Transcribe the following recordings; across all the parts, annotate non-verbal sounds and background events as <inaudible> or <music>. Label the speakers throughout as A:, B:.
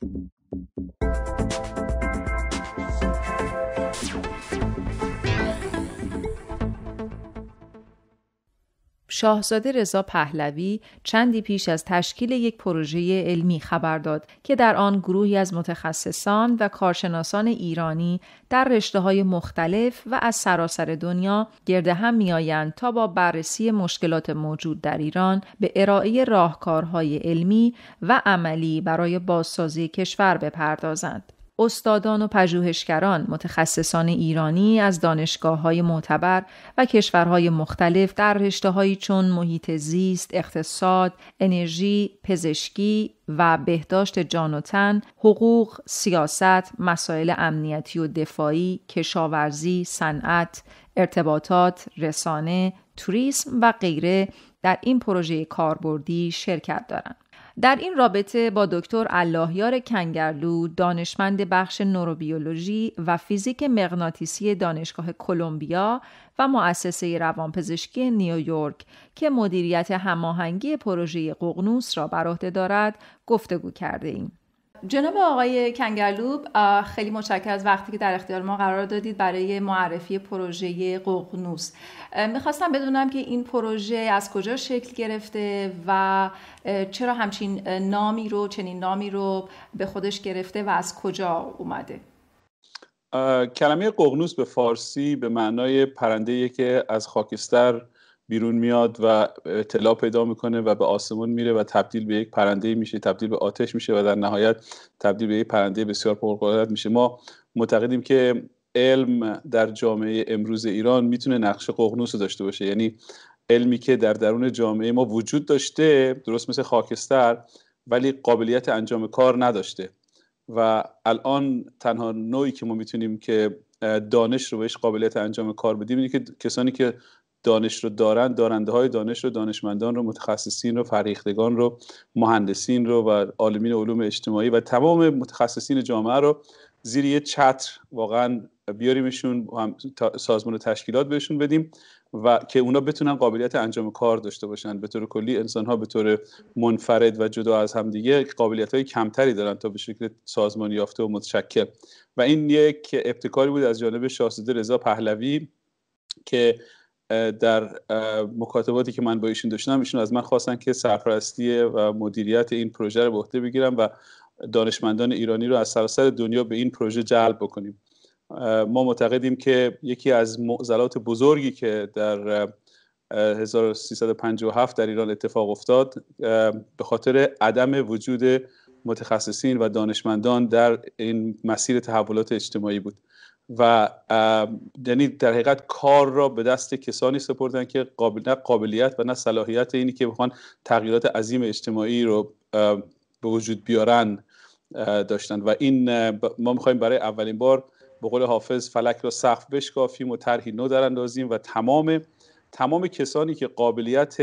A: Thank you. شاهزاده رضا پهلوی چندی پیش از تشکیل یک پروژه علمی خبر داد که در آن گروهی از متخصصان و کارشناسان ایرانی در رشته های مختلف و از سراسر دنیا گرد هم میآیند تا با بررسی مشکلات موجود در ایران به ارائه راهکارهای علمی و عملی برای بازسازی کشور بپردازند. استادان و پژوهشگران متخصصان ایرانی از دانشگاه های معتبر و کشورهای مختلف در رشتههایی چون محیط زیست، اقتصاد، انرژی، پزشکی و بهداشت جان و تن، حقوق، سیاست، مسائل امنیتی و دفاعی، کشاورزی، صنعت، ارتباطات، رسانه، توریسم و غیره در این پروژه کاربردی شرکت دارند. در این رابطه با دکتر اللهیار کنگرلو دانشمند بخش نوروبیولوژی و فیزیک مغناطیسی دانشگاه کلمبیا و مؤسسه روانپزشکی نیویورک که مدیریت هماهنگی پروژه ققنوس را بر عهده دارد گفتگو کرده ایم. جناب آقای کنگرلوب خیلی متشکر از وقتی که در اختیار ما قرار دادید برای معرفی پروژه ققنوس میخواستم بدونم که این پروژه از کجا شکل گرفته و چرا همچین نامی رو چنین نامی رو به خودش گرفته و از کجا اومده
B: کلمه ققنوس به فارسی به معنای پرنده که از خاکستر بیرون میاد و اطلاع پیدا میکنه و به آسمون میره و تبدیل به یک پرنده میشه تبدیل به آتش میشه و در نهایت تبدیل به یک پرنده بسیار پرقدرت میشه ما معتقدیم که علم در جامعه امروز ایران میتونه نقش ققنوس داشته باشه یعنی علمی که در درون جامعه ما وجود داشته درست مثل خاکستر ولی قابلیت انجام کار نداشته و الان تنها نوعی که ما میتونیم که دانش رو بهش قابلیت انجام کار بدیم اینه که کسانی که دانش رو دارن دارنده های دانش رو دانشمندان رو متخصصین رو فریختگان رو مهندسین رو و عالمین علوم اجتماعی و تمام متخصصین جامعه رو زیر یه چتر واقعا بیاریمشون هم سازمان و تشکیلات بهشون بدیم و که اونا بتونن قابلیت انجام کار داشته باشن به طور کلی انسان ها به طور منفرد و جدا از همدیگه قابلیت های کمتری دارن تا به شکل سازمان یافته و متشکل و این یک ابتکاری بود از جانب شاهزاده رضا پهلوی که در مکاتباتی که من با ایشون داشتم ایشون از من خواستن که سرپرستی و مدیریت این پروژه رو به عهده بگیرم و دانشمندان ایرانی رو از سراسر دنیا به این پروژه جلب بکنیم ما معتقدیم که یکی از معضلات بزرگی که در 1357 در ایران اتفاق افتاد به خاطر عدم وجود متخصصین و دانشمندان در این مسیر تحولات اجتماعی بود و یعنی در حقیقت کار را به دست کسانی سپردن که قابل نه قابلیت و نه صلاحیت اینی که بخوان تغییرات عظیم اجتماعی رو به وجود بیارن داشتن و این ما میخوایم برای اولین بار بقول حافظ فلک را سقف بشکافیم و طرحی نو دراندازیم و تمام تمام کسانی که قابلیت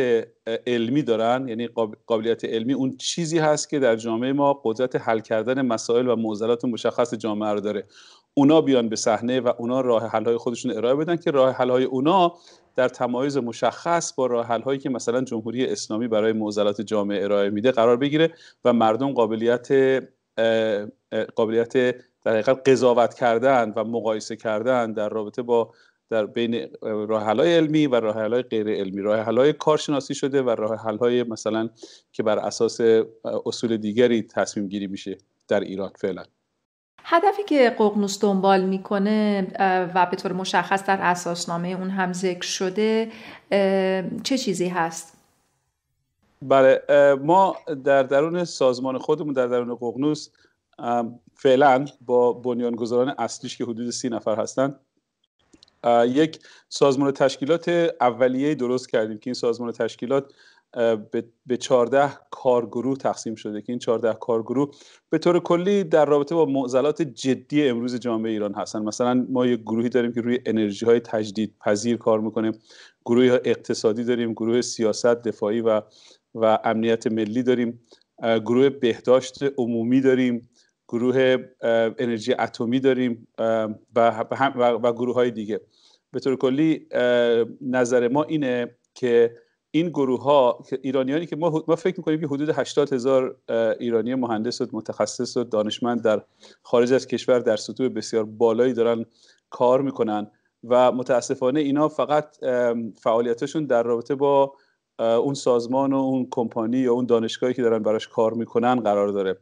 B: علمی دارن یعنی قابلیت علمی اون چیزی هست که در جامعه ما قدرت حل کردن مسائل و معضلات مشخص جامعه رو داره اونا بیان به صحنه و اونا راه حل های خودشون ارائه بدن که راه حل های اونا در تمایز مشخص با راه حل که مثلا جمهوری اسلامی برای معضلات جامعه ارائه میده قرار بگیره و مردم قابلیت قابلیت در حقیقت قضاوت کردن و مقایسه کردن در رابطه با در بین راه علمی و راه های غیر علمی راه های کارشناسی شده و راه های مثلا که بر اساس اصول دیگری تصمیم گیری میشه در ایران فعلا
A: هدفی که ققنوس دنبال میکنه و به طور مشخص در اساسنامه اون هم ذکر شده چه چیزی هست؟
B: بله ما در درون سازمان خودمون در درون ققنوس فعلا با بنیانگذاران اصلیش که حدود سی نفر هستند یک سازمان تشکیلات اولیه درست کردیم که این سازمان تشکیلات به 14 کارگروه تقسیم شده که این 14 کارگروه به طور کلی در رابطه با معضلات جدی امروز جامعه ایران هستن مثلا ما یک گروهی داریم که روی انرژی های تجدید پذیر کار میکنه گروه اقتصادی داریم گروه سیاست دفاعی و و امنیت ملی داریم گروه بهداشت عمومی داریم گروه انرژی اتمی داریم و, و, و گروه های دیگه به طور کلی نظر ما اینه که این گروه ها ایرانیانی که ما, ما فکر میکنیم که حدود 80 هزار ایرانی مهندس و متخصص و دانشمند در خارج از کشور در سطوح بسیار بالایی دارن کار میکنن و متاسفانه اینا فقط فعالیتشون در رابطه با اون سازمان و اون کمپانی یا اون دانشگاهی که دارن براش کار میکنن قرار داره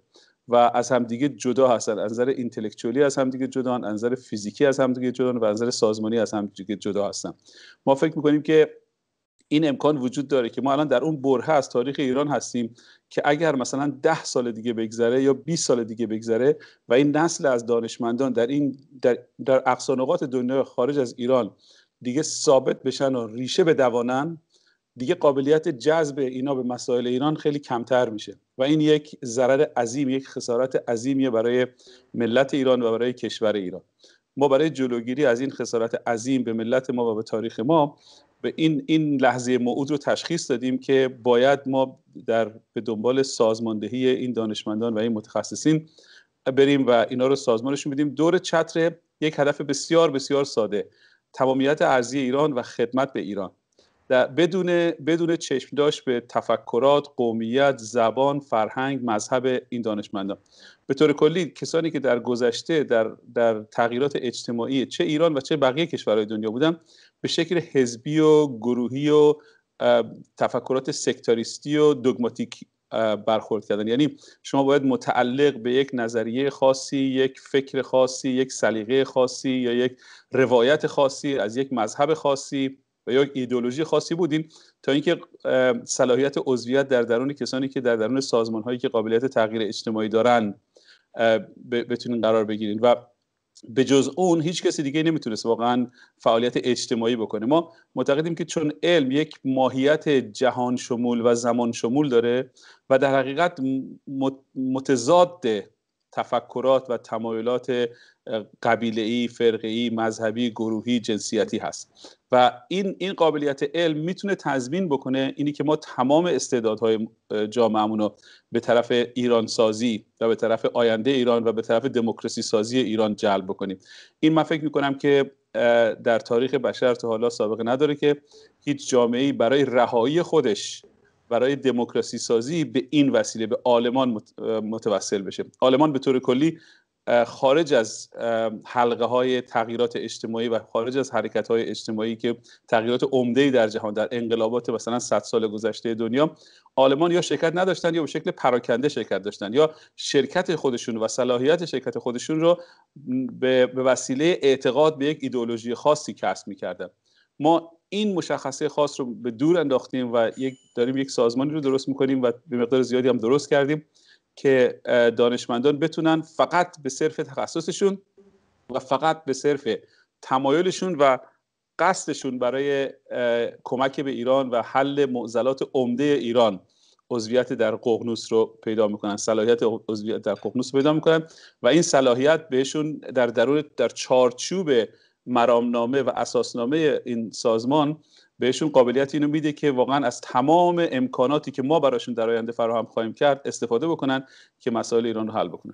B: و از همدیگه جدا هستن از نظر اینتלקچولی از همدیگه جدا از نظر فیزیکی از دیگه جدا و از نظر سازمانی از دیگه جدا هستن ما فکر میکنیم که این امکان وجود داره که ما الان در اون بره از تاریخ ایران هستیم که اگر مثلا ده سال دیگه بگذره یا 20 سال دیگه بگذره و این نسل از دانشمندان در این در, در اقصانقات دنیا خارج از ایران دیگه ثابت بشن و ریشه بدوانن دیگه قابلیت جذب اینا به مسائل ایران خیلی کمتر میشه و این یک ضرر عظیم یک خسارت عظیمیه برای ملت ایران و برای کشور ایران ما برای جلوگیری از این خسارت عظیم به ملت ما و به تاریخ ما به این این لحظه موعود رو تشخیص دادیم که باید ما در به دنبال سازماندهی این دانشمندان و این متخصصین بریم و اینا رو سازمانشون بدیم دور چتر یک هدف بسیار بسیار ساده تمامیت ارزی ایران و خدمت به ایران در بدون بدون چشم داشت به تفکرات قومیت زبان فرهنگ مذهب این دانشمندان به طور کلی کسانی که در گذشته در, در تغییرات اجتماعی چه ایران و چه بقیه کشورهای دنیا بودن به شکل حزبی و گروهی و تفکرات سکتاریستی و دگماتیک برخورد کردن یعنی شما باید متعلق به یک نظریه خاصی یک فکر خاصی یک سلیقه خاصی یا یک روایت خاصی از یک مذهب خاصی و یا ایدئولوژی خاصی بودین تا اینکه صلاحیت عضویت در درون کسانی که در درون سازمان هایی که قابلیت تغییر اجتماعی دارن بتونین قرار بگیرین و به جز اون هیچ کسی دیگه نمیتونست واقعا فعالیت اجتماعی بکنه ما معتقدیم که چون علم یک ماهیت جهان شمول و زمان شمول داره و در حقیقت متضاد تفکرات و تمایلات فرقه ای مذهبی، گروهی، جنسیتی هست و این این قابلیت علم میتونه تضمین بکنه اینی که ما تمام استعدادهای جامعهمون رو به طرف ایران سازی و به طرف آینده ایران و به طرف دموکراسی سازی ایران جلب بکنیم این من فکر میکنم که در تاریخ بشر تا حالا سابقه نداره که هیچ ای برای رهایی خودش برای دموکراسی سازی به این وسیله به آلمان متوسل بشه آلمان به طور کلی خارج از حلقه های تغییرات اجتماعی و خارج از حرکت های اجتماعی که تغییرات عمده در جهان در انقلابات مثلا 100 سال گذشته دنیا آلمان یا شرکت نداشتن یا به شکل پراکنده شرکت داشتن یا شرکت خودشون و صلاحیت شرکت خودشون رو به وسیله اعتقاد به یک ایدئولوژی خاصی کسب میکردن ما این مشخصه خاص رو به دور انداختیم و یک داریم یک سازمانی رو درست میکنیم و به مقدار زیادی هم درست کردیم که دانشمندان بتونن فقط به صرف تخصصشون و فقط به صرف تمایلشون و قصدشون برای کمک به ایران و حل معضلات عمده ایران عضویت در ققنوس رو پیدا میکنن صلاحیت عضویت در ققنوس پیدا میکنن و این صلاحیت بهشون در درون در چارچوب مرامنامه و اساسنامه این سازمان بهشون قابلیت اینو میده که واقعا از تمام امکاناتی که ما براشون در آینده فراهم خواهیم کرد استفاده بکنن که مسائل ایران رو حل بکنن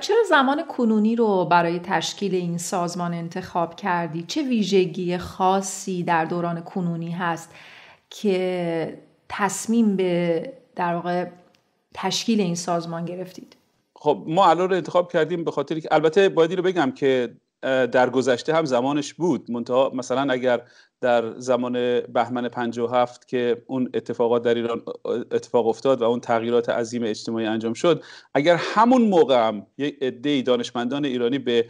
A: چرا زمان کنونی رو برای تشکیل این سازمان انتخاب کردی؟ چه ویژگی خاصی در دوران کنونی هست که تصمیم به در واقع تشکیل این سازمان گرفتید؟
B: خب ما الان رو انتخاب کردیم به خاطر که البته باید رو بگم که در گذشته هم زمانش بود منتها مثلا اگر در زمان بهمن 57 که اون اتفاقات در ایران اتفاق افتاد و اون تغییرات عظیم اجتماعی انجام شد اگر همون موقع هم یک عده دانشمندان ایرانی به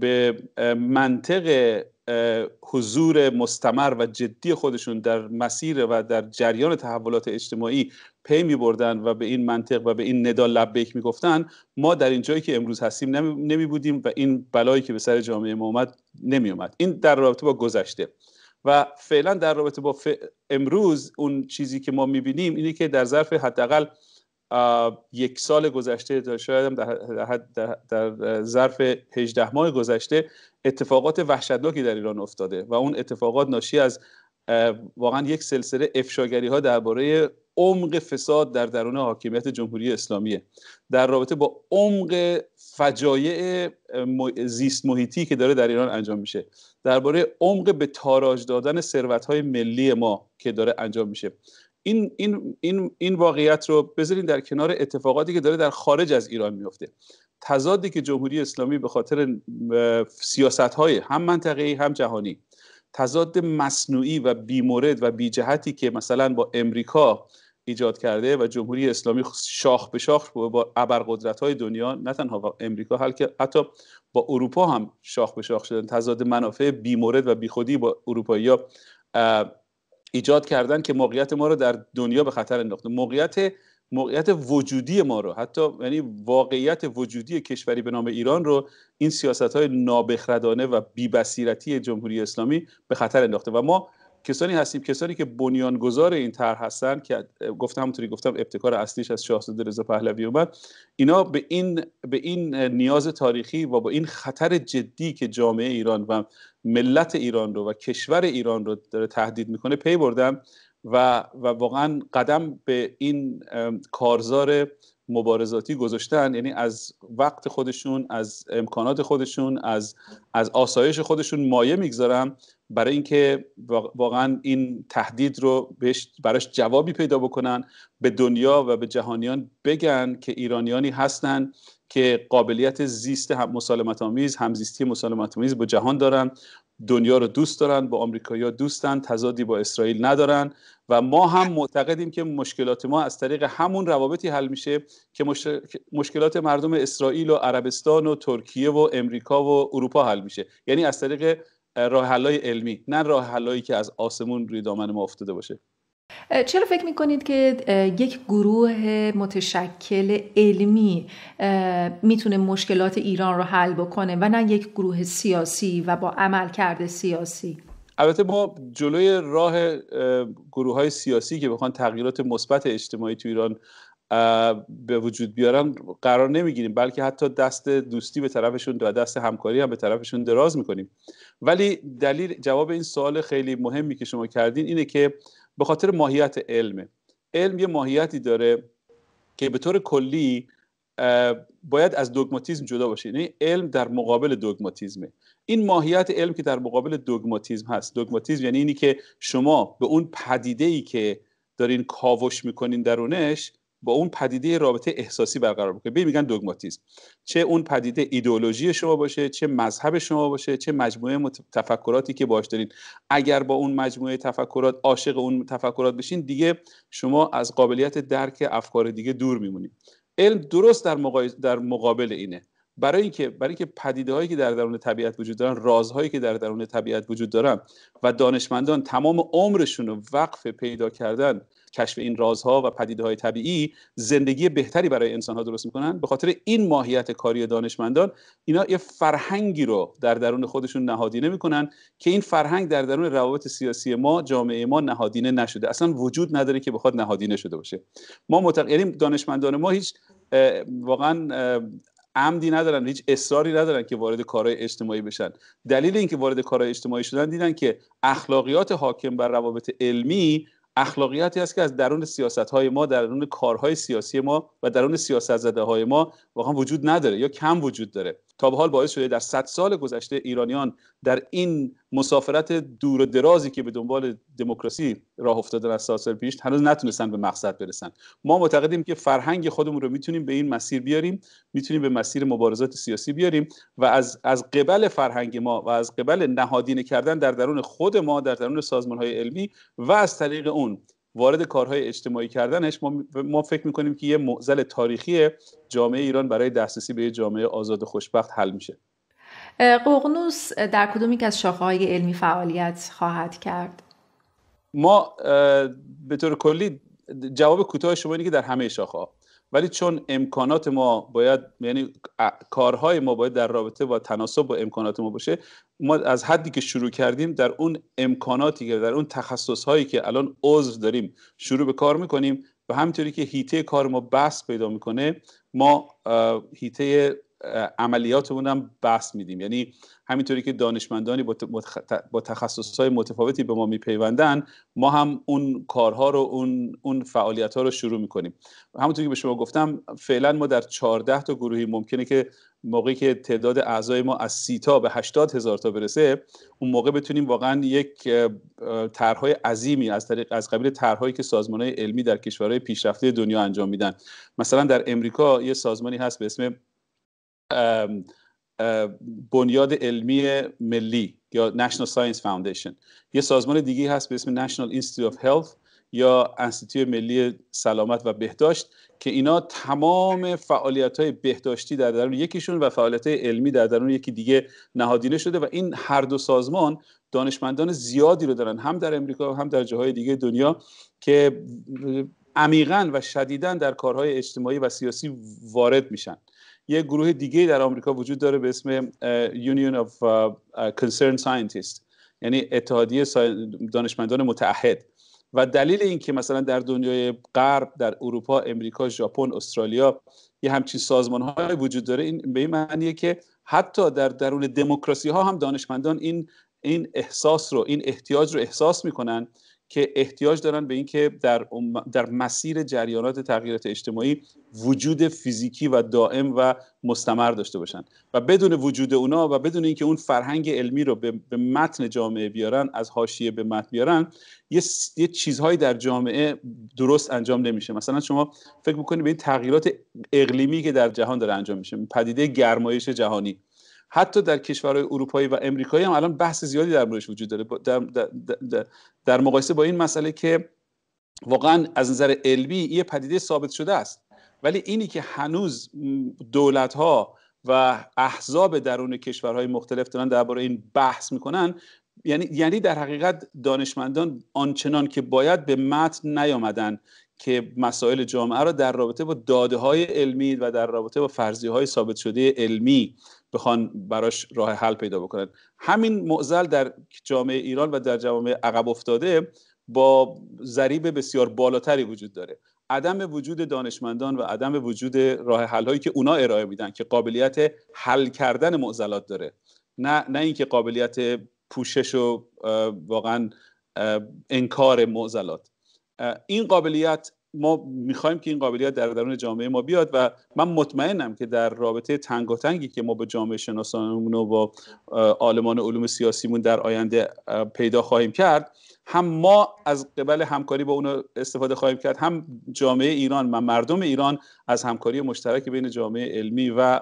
B: به منطق حضور مستمر و جدی خودشون در مسیر و در جریان تحولات اجتماعی پی می بردن و به این منطق و به این ندا لبیک می گفتن ما در این جایی که امروز هستیم نمی بودیم و این بلایی که به سر جامعه ما اومد نمی اومد این در رابطه با گذشته و فعلا در رابطه با امروز اون چیزی که ما می بینیم اینه که در ظرف حداقل یک سال گذشته تا شاید هم در, ظرف 18 ماه گذشته اتفاقات وحشتناکی در ایران افتاده و اون اتفاقات ناشی از واقعا یک سلسله افشاگری ها درباره عمق فساد در درون حاکمیت جمهوری اسلامیه در رابطه با عمق فجایع زیست محیطی که داره در ایران انجام میشه درباره عمق به تاراج دادن ثروت های ملی ما که داره انجام میشه این این این این واقعیت رو بذارین در کنار اتفاقاتی که داره در خارج از ایران میفته تضادی که جمهوری اسلامی به خاطر سیاست های هم منطقه‌ای هم جهانی تضاد مصنوعی و بیمورد و بیجهتی که مثلا با امریکا ایجاد کرده و جمهوری اسلامی شاخ به شاخ با ابرقدرت های دنیا نه تنها امریکا که حتی با اروپا هم شاخ به شاخ شدن تضاد منافع بیمورد و بیخودی با اروپایی ایجاد کردن که موقعیت ما رو در دنیا به خطر انداخته موقعیت موقعیت وجودی ما رو حتی یعنی واقعیت وجودی کشوری به نام ایران رو این سیاست های نابخردانه و بیبصیرتی جمهوری اسلامی به خطر انداخته و ما کسانی هستیم کسانی که بنیانگذار این طرح هستن که گفتم همونطوری گفتم ابتکار اصلیش از شاهزاده رضا پهلوی اومد اینا به این به این نیاز تاریخی و با این خطر جدی که جامعه ایران و ملت ایران رو و کشور ایران رو داره تهدید میکنه پی بردم و و واقعا قدم به این کارزار مبارزاتی گذاشتن یعنی از وقت خودشون از امکانات خودشون از از آسایش خودشون مایه میگذارم برای اینکه واقعا این تهدید رو بهش براش جوابی پیدا بکنن به دنیا و به جهانیان بگن که ایرانیانی هستن که قابلیت زیست هم آمیز همزیستی مسالمت آمیز با جهان دارن دنیا رو دوست دارن با آمریکایی‌ها دوستن تضادی با اسرائیل ندارن و ما هم معتقدیم که مشکلات ما از طریق همون روابطی حل میشه که مشکلات مردم اسرائیل و عربستان و ترکیه و امریکا و اروپا حل میشه یعنی از طریق راه علمی نه راه حلایی که از آسمون روی دامن ما افتاده باشه
A: چرا فکر میکنید که یک گروه متشکل علمی میتونه مشکلات ایران رو حل بکنه و نه یک گروه سیاسی و با عمل کرده سیاسی
B: البته ما جلوی راه گروه های سیاسی که بخوان تغییرات مثبت اجتماعی تو ایران به وجود بیارن قرار نمیگیریم بلکه حتی دست دوستی به طرفشون و دست همکاری هم به طرفشون دراز میکنیم ولی دلیل جواب این سوال خیلی مهمی که شما کردین اینه که به خاطر ماهیت علمه علم یه ماهیتی داره که به طور کلی باید از دگماتیزم جدا باشه یعنی علم در مقابل دگماتیزمه این ماهیت علم که در مقابل دگماتیزم هست دگماتیزم یعنی اینی که شما به اون پدیده ای که دارین کاوش میکنین درونش با اون پدیده رابطه احساسی برقرار بکنید ببین میگن دوگماتیزم چه اون پدیده ایدئولوژی شما باشه چه مذهب شما باشه چه مجموعه تفکراتی که باش دارین اگر با اون مجموعه تفکرات عاشق اون تفکرات بشین دیگه شما از قابلیت درک افکار دیگه دور میمونید علم درست در مقابل اینه برای اینکه برای اینکه پدیده هایی که در درون طبیعت وجود دارن رازهایی که در درون طبیعت وجود دارن و دانشمندان تمام عمرشون رو وقف پیدا کردن کشف این رازها و پدیده های طبیعی زندگی بهتری برای انسان ها درست میکنن به خاطر این ماهیت کاری دانشمندان اینا یه فرهنگی رو در درون خودشون نهادینه میکنن که این فرهنگ در درون روابط سیاسی ما جامعه ما نهادینه نشده اصلا وجود نداره که بخواد نهادینه شده باشه ما یعنی دانشمندان ما هیچ واقعا عمدی ندارن هیچ اصراری ندارن که وارد کارهای اجتماعی بشن دلیل اینکه وارد کارهای اجتماعی شدن دیدن که اخلاقیات حاکم بر روابط علمی اخلاقیاتی است که از درون سیاستهای های ما درون کارهای سیاسی ما و درون سیاست زده های ما واقعا وجود نداره یا کم وجود داره تا به حال باعث شده در صد سال گذشته ایرانیان در این مسافرت دور و درازی که به دنبال دموکراسی راه افتادن از سال پیش هنوز نتونستن به مقصد برسن ما معتقدیم که فرهنگ خودمون رو میتونیم به این مسیر بیاریم میتونیم به مسیر مبارزات سیاسی بیاریم و از از قبل فرهنگ ما و از قبل نهادینه کردن در درون خود ما در درون سازمان های علمی و از طریق اون وارد کارهای اجتماعی کردنش ما, فکر میکنیم که یه معزل تاریخی جامعه ایران برای دسترسی به یه جامعه آزاد و خوشبخت حل میشه
A: ققنوس در کدوم یک از شاخه های علمی فعالیت خواهد کرد
B: ما به طور کلی جواب کوتاه شما اینه که در همه شاخه ها ولی چون امکانات ما باید یعنی کارهای ما باید در رابطه با تناسب با امکانات ما باشه ما از حدی که شروع کردیم در اون امکاناتی که در اون تخصصهایی که الان عضو داریم شروع به کار میکنیم و همینطوری که هیته کار ما بس پیدا میکنه ما هیته عملیاتمون هم بحث میدیم یعنی همینطوری که دانشمندانی با تخصصهای متفاوتی به ما میپیوندن ما هم اون کارها رو اون, اون فعالیت رو شروع میکنیم همونطوری که به شما گفتم فعلا ما در 14 تا گروهی ممکنه که موقعی که تعداد اعضای ما از سی تا به 80 هزار تا برسه اون موقع بتونیم واقعا یک طرحهای عظیمی از طریق از قبیل طرحهایی که سازمانهای علمی در کشورهای پیشرفته دنیا انجام میدن مثلا در امریکا یه سازمانی هست به اسم بنیاد علمی ملی یا National Science Foundation یه سازمان دیگه هست به اسم National Institute of Health یا انستیتوی ملی سلامت و بهداشت که اینا تمام فعالیت های بهداشتی در درون یکیشون و فعالیت های علمی در درون یکی دیگه نهادینه شده و این هر دو سازمان دانشمندان زیادی رو دارن هم در امریکا و هم در جاهای دیگه دنیا که عمیقا و شدیدا در کارهای اجتماعی و سیاسی وارد میشن یه گروه دیگه در آمریکا وجود داره به اسم Union of Concerned Scientists یعنی اتحادیه دانشمندان متحد و دلیل این که مثلا در دنیای غرب در اروپا امریکا ژاپن استرالیا یه همچین سازمان های وجود داره این به این معنیه که حتی در درون دموکراسی ها هم دانشمندان این این احساس رو این احتیاج رو احساس میکنن که احتیاج دارن به اینکه در, در مسیر جریانات تغییرات اجتماعی وجود فیزیکی و دائم و مستمر داشته باشن و بدون وجود اونا و بدون اینکه اون فرهنگ علمی رو به, به متن جامعه بیارن از حاشیه به متن بیارن یه, یه چیزهایی در جامعه درست انجام نمیشه مثلا شما فکر میکنید به این تغییرات اقلیمی که در جهان داره انجام میشه پدیده گرمایش جهانی حتی در کشورهای اروپایی و امریکایی هم الان بحث زیادی در موردش وجود داره در, در, در, مقایسه با این مسئله که واقعا از نظر علمی یه پدیده ثابت شده است ولی اینی که هنوز دولت ها و احزاب درون کشورهای مختلف دارن درباره این بحث میکنن یعنی-, یعنی در حقیقت دانشمندان آنچنان که باید به متن نیامدن که مسائل جامعه را در رابطه با داده های علمی و در رابطه با فرضی های ثابت شده علمی بخوان براش راه حل پیدا بکنن همین معضل در جامعه ایران و در جامعه عقب افتاده با ضریب بسیار بالاتری وجود داره عدم وجود دانشمندان و عدم وجود راه حل هایی که اونا ارائه میدن که قابلیت حل کردن معضلات داره نه نه اینکه قابلیت پوشش و واقعا انکار معضلات این قابلیت ما میخوایم که این قابلیت در درون جامعه ما بیاد و من مطمئنم که در رابطه تنگی که ما با جامعه شناسانمون و با آلمان علوم سیاسیمون در آینده پیدا خواهیم کرد هم ما از قبل همکاری با اونو استفاده خواهیم کرد هم جامعه ایران و مردم ایران از همکاری مشترک بین جامعه علمی و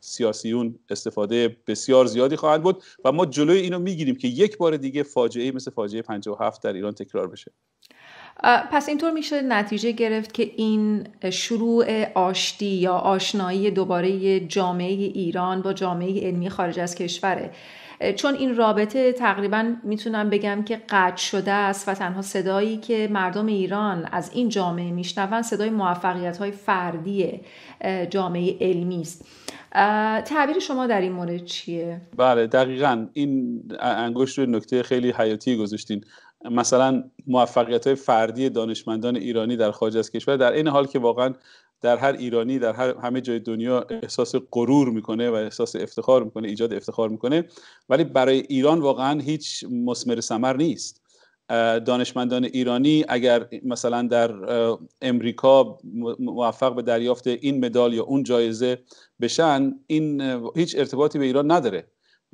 B: سیاسیون استفاده بسیار زیادی خواهد بود و ما جلوی اینو میگیریم که یک بار دیگه فاجعه مثل فاجعه 57 در ایران تکرار بشه
A: پس اینطور میشه نتیجه گرفت که این شروع آشتی یا آشنایی دوباره جامعه ایران با جامعه علمی خارج از کشوره چون این رابطه تقریبا میتونم بگم که قطع شده است و تنها صدایی که مردم ایران از این جامعه میشنون صدای موفقیت های فردی جامعه علمی است تعبیر شما در این مورد چیه؟
B: بله دقیقا این انگشت رو نکته خیلی حیاتی گذاشتین مثلا موفقیت های فردی دانشمندان ایرانی در خارج از کشور در این حال که واقعا در هر ایرانی در هر همه جای دنیا احساس غرور میکنه و احساس افتخار میکنه ایجاد افتخار میکنه ولی برای ایران واقعا هیچ مسمر سمر نیست دانشمندان ایرانی اگر مثلا در امریکا موفق به دریافت این مدال یا اون جایزه بشن این هیچ ارتباطی به ایران نداره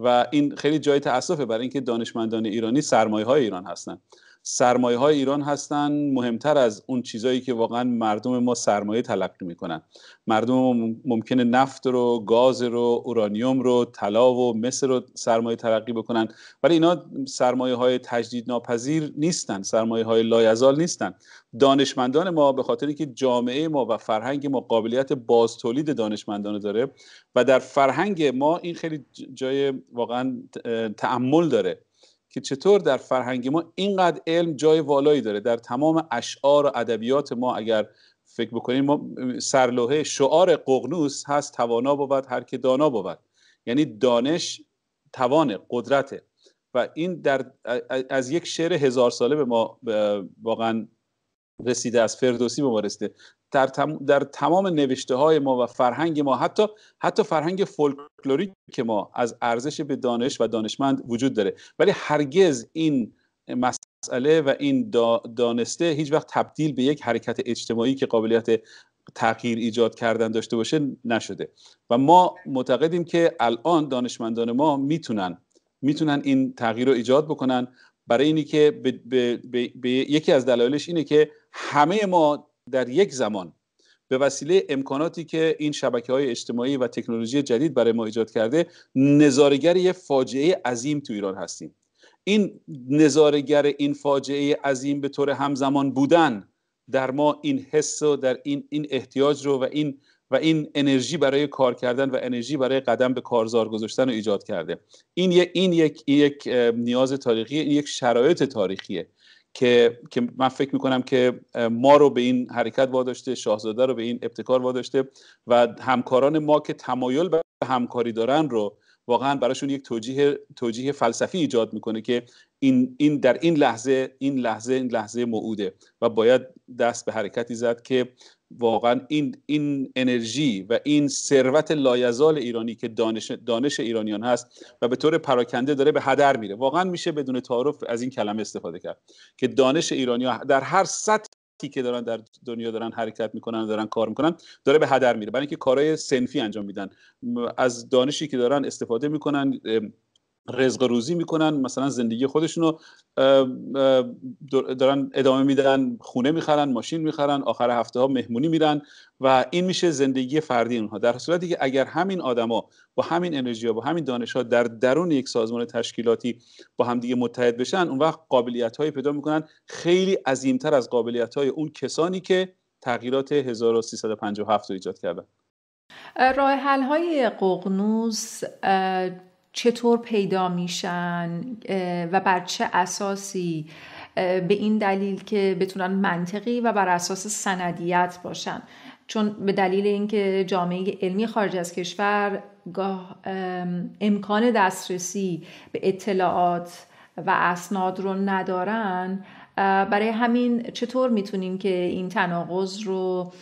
B: و این خیلی جای تاسفه برای اینکه دانشمندان ایرانی سرمایه های ایران هستند. سرمایه های ایران هستن مهمتر از اون چیزایی که واقعا مردم ما سرمایه تلقی میکنن مردم ما ممکنه نفت رو گاز رو اورانیوم رو طلا و مس رو سرمایه تلقی بکنن ولی اینا سرمایه های تجدید ناپذیر نیستن سرمایه های لایزال نیستن دانشمندان ما به خاطر که جامعه ما و فرهنگ ما قابلیت باز تولید دانشمندان داره و در فرهنگ ما این خیلی جای واقعا تعمل داره که چطور در فرهنگ ما اینقدر علم جای والایی داره در تمام اشعار و ادبیات ما اگر فکر بکنیم ما سرلوحه شعار ققنوس هست توانا بود هر که دانا بود یعنی دانش توان قدرته و این در از یک شعر هزار ساله به ما واقعا رسیده از فردوسی به ما رسیده در, در تمام نوشته های ما و فرهنگ ما حتی حتی فرهنگ فولکلوری که ما از ارزش به دانش و دانشمند وجود داره ولی هرگز این مسئله و این دانسته هیچ وقت تبدیل به یک حرکت اجتماعی که قابلیت تغییر ایجاد کردن داشته باشه نشده و ما معتقدیم که الان دانشمندان ما میتونن میتونن این تغییر رو ایجاد بکنن برای اینی که به, به یکی از دلایلش اینه که همه ما در یک زمان به وسیله امکاناتی که این شبکه های اجتماعی و تکنولوژی جدید برای ما ایجاد کرده نظارگر یه فاجعه عظیم تو ایران هستیم این نظارگر این فاجعه عظیم به طور همزمان بودن در ما این حس و در این این احتیاج رو و این و این انرژی برای کار کردن و انرژی برای قدم به کارزار گذاشتن رو ایجاد کرده این یک این یک یک نیاز تاریخی این یک شرایط تاریخیه که که من فکر میکنم که ما رو به این حرکت واداشته شاهزاده رو به این ابتکار واداشته و همکاران ما که تمایل به همکاری دارن رو واقعا براشون یک توجیه توجیه فلسفی ایجاد میکنه که این, این در این لحظه این لحظه این لحظه موعوده و باید دست به حرکتی زد که واقعا این این انرژی و این ثروت لایزال ایرانی که دانش, دانش ایرانیان هست و به طور پراکنده داره به هدر میره واقعا میشه بدون تعارف از این کلمه استفاده کرد که دانش ایرانی در هر سطح که دارن در دنیا دارن حرکت میکنن دارن کار میکنن داره به هدر میره برای اینکه کارهای سنفی انجام میدن از دانشی که دارن استفاده میکنن رزق روزی میکنن مثلا زندگی خودشونو دارن ادامه میدن خونه میخرن ماشین میخرن آخر هفته ها مهمونی میرن و این میشه زندگی فردی اونها در صورتی که اگر همین آدما با همین انرژی ها با همین دانش ها در درون یک سازمان تشکیلاتی با همدیگه متحد بشن اون وقت قابلیت هایی پیدا میکنن خیلی عظیمتر از قابلیت های اون کسانی که تغییرات 1357 رو ایجاد کردن
A: راه حل های ققنوس چطور پیدا میشن و بر چه اساسی به این دلیل که بتونن منطقی و بر اساس سندیت باشن چون به دلیل اینکه جامعه علمی خارج از کشور گاه امکان دسترسی به اطلاعات و اسناد رو ندارن برای همین چطور میتونیم که این تناقض رو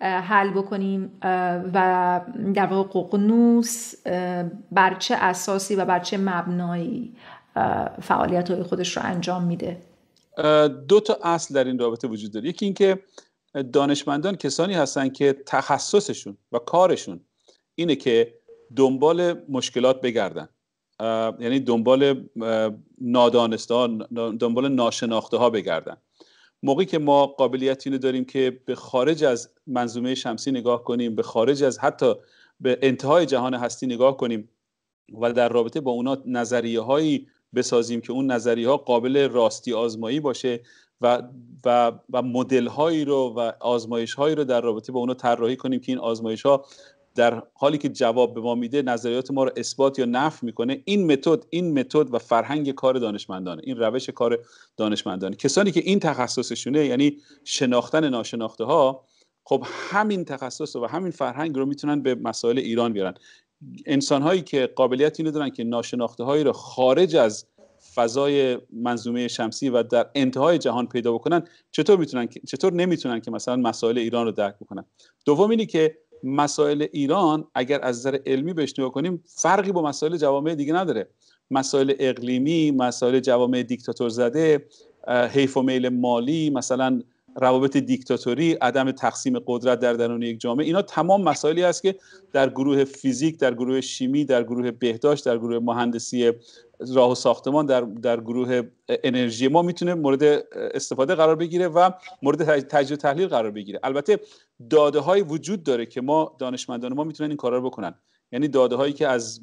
A: حل بکنیم و در واقع ققنوس بر چه اساسی و بر چه مبنایی فعالیت های خودش رو انجام میده
B: دو تا اصل در این رابطه وجود داره یکی اینکه دانشمندان کسانی هستند که تخصصشون و کارشون اینه که دنبال مشکلات بگردن یعنی دنبال نادانستان، دنبال ناشناخته ها بگردن موقعی که ما قابلیت اینو داریم که به خارج از منظومه شمسی نگاه کنیم به خارج از حتی به انتهای جهان هستی نگاه کنیم و در رابطه با اونا نظریه هایی بسازیم که اون نظریه ها قابل راستی آزمایی باشه و و, و مدل هایی رو و آزمایش هایی رو در رابطه با اونا طراحی کنیم که این آزمایش ها در حالی که جواب به ما میده نظریات ما رو اثبات یا نفی میکنه این متد این متد و فرهنگ کار دانشمندانه این روش کار دانشمندانه کسانی که این تخصصشونه یعنی شناختن ناشناخته ها خب همین تخصص و همین فرهنگ رو میتونن به مسائل ایران بیارن انسان هایی که قابلیت اینو که ناشناخته هایی رو خارج از فضای منظومه شمسی و در انتهای جهان پیدا بکنن چطور میتونن چطور نمیتونن که مثلا مسائل ایران رو درک بکنن دوم اینی که مسائل ایران اگر از نظر علمی بهش نگاه کنیم فرقی با مسائل جوامع دیگه نداره مسائل اقلیمی مسائل جوامع دیکتاتور زده حیف و میل مالی مثلا روابط دیکتاتوری عدم تقسیم قدرت در درون یک جامعه اینا تمام مسائلی است که در گروه فیزیک در گروه شیمی در گروه بهداشت در گروه مهندسی راه و ساختمان در, در گروه انرژی ما میتونه مورد استفاده قرار بگیره و مورد تجزیه تحلیل قرار بگیره البته داده های وجود داره که ما دانشمندان ما میتونن این کارا رو بکنن یعنی داده هایی که از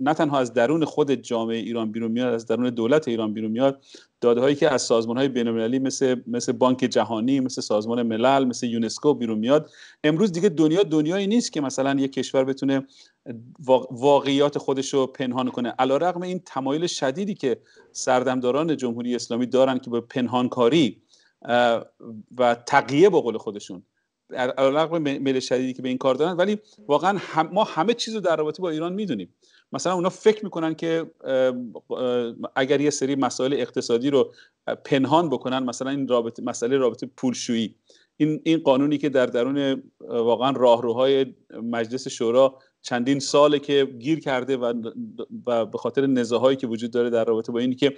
B: نه تنها از درون خود جامعه ایران بیرون میاد از درون دولت ایران بیرون میاد داده هایی که از سازمان های بین المللی مثل مثل بانک جهانی مثل سازمان ملل مثل یونسکو بیرون میاد امروز دیگه دنیا دنیایی نیست که مثلا یک کشور بتونه واقعیات خودش رو پنهان کنه علیرغم این تمایل شدیدی که سردمداران جمهوری اسلامی دارن که به پنهانکاری و تقیه به قول خودشون علاقم میل شدیدی که به این کار دارن ولی واقعا ما همه چیز رو در رابطه با ایران میدونیم مثلا اونا فکر میکنن که اگر یه سری مسائل اقتصادی رو پنهان بکنن مثلا این رابطه مسئله رابطه پولشویی این این قانونی که در درون واقعا راهروهای مجلس شورا چندین ساله که گیر کرده و, و به خاطر هایی که وجود داره در رابطه با اینی که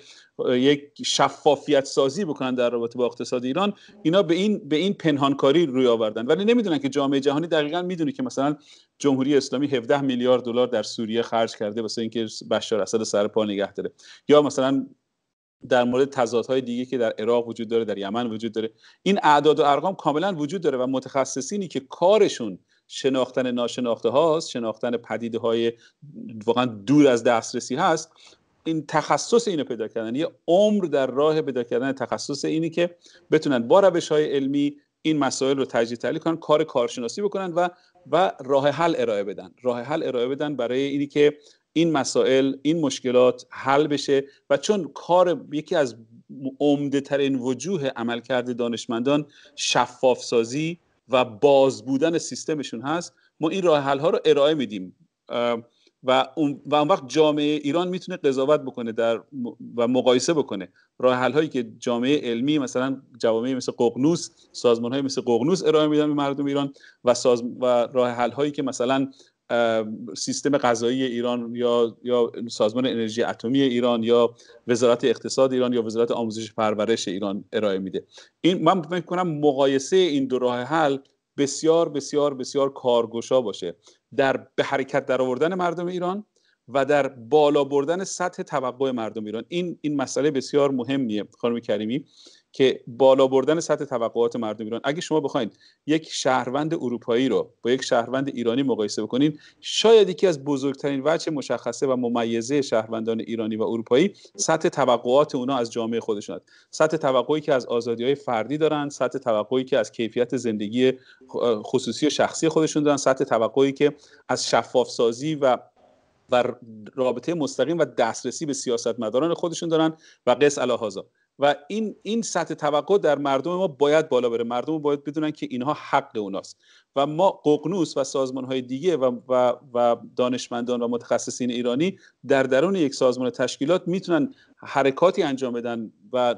B: یک شفافیت سازی بکنن در رابطه با اقتصاد ایران اینا به این به این پنهانکاری روی آوردن ولی نمیدونن که جامعه جهانی دقیقا میدونه که مثلا جمهوری اسلامی 17 میلیارد دلار در سوریه خرج کرده واسه اینکه بشار اسد سر پا نگه داره یا مثلا در مورد تضادهای دیگه که در عراق وجود داره در یمن وجود داره این اعداد و ارقام کاملا وجود داره و متخصصینی که کارشون شناختن ناشناخته هاست شناختن پدیده های واقعا دور از دسترسی هست این تخصص اینو پیدا کردن یه عمر در راه پیدا کردن تخصص اینی که بتونن با روش های علمی این مسائل رو تجزیه تحلیل کنن کار کارشناسی بکنن و و راه حل ارائه بدن راه حل ارائه بدن برای اینی که این مسائل این مشکلات حل بشه و چون کار یکی از عمده ترین وجوه عملکرد دانشمندان شفاف سازی و باز بودن سیستمشون هست ما این راه حل ها رو ارائه میدیم و اون و اون وقت جامعه ایران میتونه قضاوت بکنه در و مقایسه بکنه راه حل هایی که جامعه علمی مثلا جوامع مثل ققنوس سازمان های مثل ققنوس ارائه میدن به مردم ایران و ساز و راه حل هایی که مثلا سیستم غذایی ایران یا یا سازمان انرژی اتمی ایران یا وزارت اقتصاد ایران یا وزارت آموزش پرورش ایران ارائه میده این من فکر کنم مقایسه این دو راه حل بسیار بسیار بسیار کارگشا باشه در به حرکت در آوردن مردم ایران و در بالا بردن سطح توقع مردم ایران این این مسئله بسیار مهمیه خانم کریمی که بالا بردن سطح توقعات مردم ایران اگه شما بخواید یک شهروند اروپایی رو با یک شهروند ایرانی مقایسه بکنید شاید یکی از بزرگترین وجه مشخصه و ممیزه شهروندان ایرانی و اروپایی سطح توقعات اونا از جامعه خودشون هست سطح توقعی که از آزادی های فردی دارن سطح توقعی که از کیفیت زندگی خصوصی و شخصی خودشون دارن سطح توقعی که از شفاف سازی و رابطه مستقیم و دسترسی به سیاستمداران خودشون دارن و قص الهازا و این این سطح توقع در مردم ما باید بالا بره مردم باید بدونن که اینها حق اوناست و ما ققنوس و سازمان های دیگه و, و, و دانشمندان و متخصصین ایرانی در درون یک سازمان تشکیلات میتونن حرکاتی انجام بدن و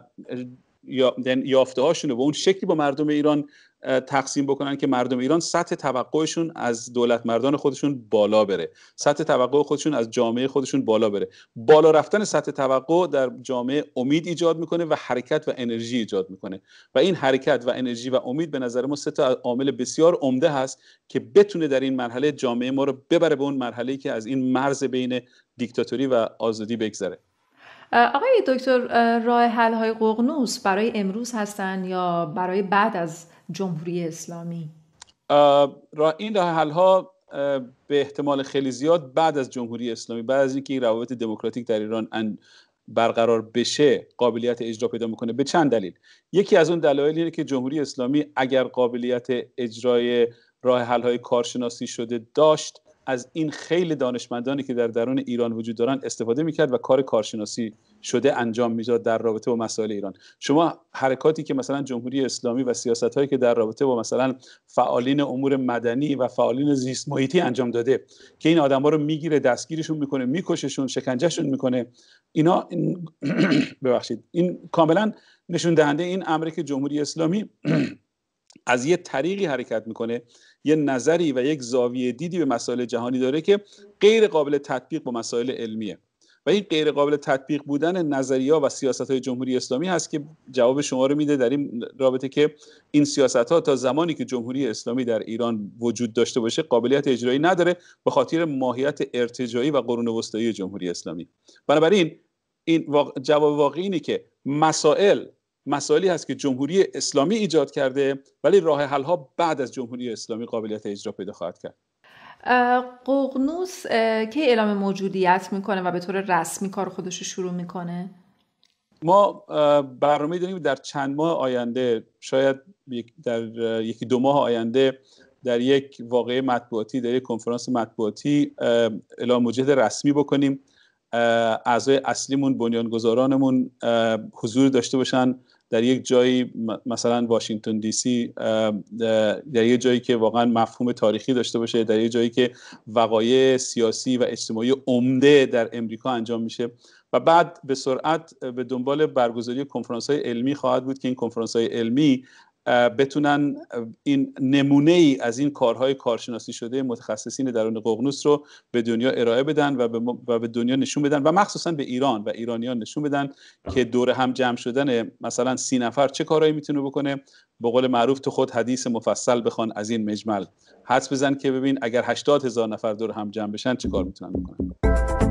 B: یعنی یافته هاشونه به اون شکلی با مردم ایران تقسیم بکنن که مردم ایران سطح توقعشون از دولت مردان خودشون بالا بره سطح توقع خودشون از جامعه خودشون بالا بره بالا رفتن سطح توقع در جامعه امید ایجاد میکنه و حرکت و انرژی ایجاد میکنه و این حرکت و انرژی و امید به نظر ما سه تا عامل بسیار عمده هست که بتونه در این مرحله جامعه ما رو ببره به اون مرحله که از این مرز بین دیکتاتوری و آزادی بگذره
A: آقای دکتر راه حل های برای امروز هستن یا برای بعد از جمهوری اسلامی
B: را این راه حل ها به احتمال خیلی زیاد بعد از جمهوری اسلامی بعد از اینکه روابط دموکراتیک در ایران برقرار بشه قابلیت اجرا پیدا میکنه به چند دلیل یکی از اون دلایل اینه که جمهوری اسلامی اگر قابلیت اجرای راه حل های کارشناسی شده داشت از این خیلی دانشمندانی که در درون ایران وجود دارن استفاده میکرد و کار کارشناسی شده انجام میداد در رابطه با مسائل ایران شما حرکاتی که مثلا جمهوری اسلامی و سیاست هایی که در رابطه با مثلا فعالین امور مدنی و فعالین زیست محیطی انجام داده که این ها رو میگیره دستگیرشون میکنه میکششون شکنجهشون میکنه اینا <clears throat> ببخشید این کاملا نشون دهنده این امری که جمهوری اسلامی <clears throat> از یه طریقی حرکت میکنه یه نظری و یک زاویه دیدی به مسائل جهانی داره که غیر قابل تطبیق با مسائل علمیه و این غیر قابل تطبیق بودن نظریا و سیاست های جمهوری اسلامی هست که جواب شما رو میده در این رابطه که این سیاست ها تا زمانی که جمهوری اسلامی در ایران وجود داشته باشه قابلیت اجرایی نداره به خاطر ماهیت ارتجایی و قرون وسطایی جمهوری اسلامی بنابراین این جواب واقعی اینه که مسائل مسائلی هست که جمهوری اسلامی ایجاد کرده ولی راه حل ها بعد از جمهوری اسلامی قابلیت اجرا پیدا خواهد کرد
A: ققنوس که اعلام موجودیت میکنه و به طور رسمی کار خودش رو شروع میکنه
B: ما برنامه داریم در چند ماه آینده شاید در یکی دو ماه آینده در یک واقعه مطبوعاتی در یک کنفرانس مطبوعاتی اعلام موجود رسمی بکنیم اعضای اصلیمون بنیانگذارانمون حضور داشته باشن در یک جایی مثلا واشنگتن دی سی در یک جایی که واقعا مفهوم تاریخی داشته باشه در یک جایی که وقایع سیاسی و اجتماعی عمده در امریکا انجام میشه و بعد به سرعت به دنبال برگزاری کنفرانس های علمی خواهد بود که این کنفرانس های علمی بتونن این نمونه ای از این کارهای کارشناسی شده متخصصین درون ققنوس رو به دنیا ارائه بدن و به دنیا نشون بدن و مخصوصا به ایران و ایرانیان نشون بدن که دور هم جمع شدن مثلا سی نفر چه کارهایی میتونه بکنه به قول معروف تو خود حدیث مفصل بخوان از این مجمل حدس بزن که ببین اگر هشتاد هزار نفر دور هم جمع بشن چه کار میتونن بکنن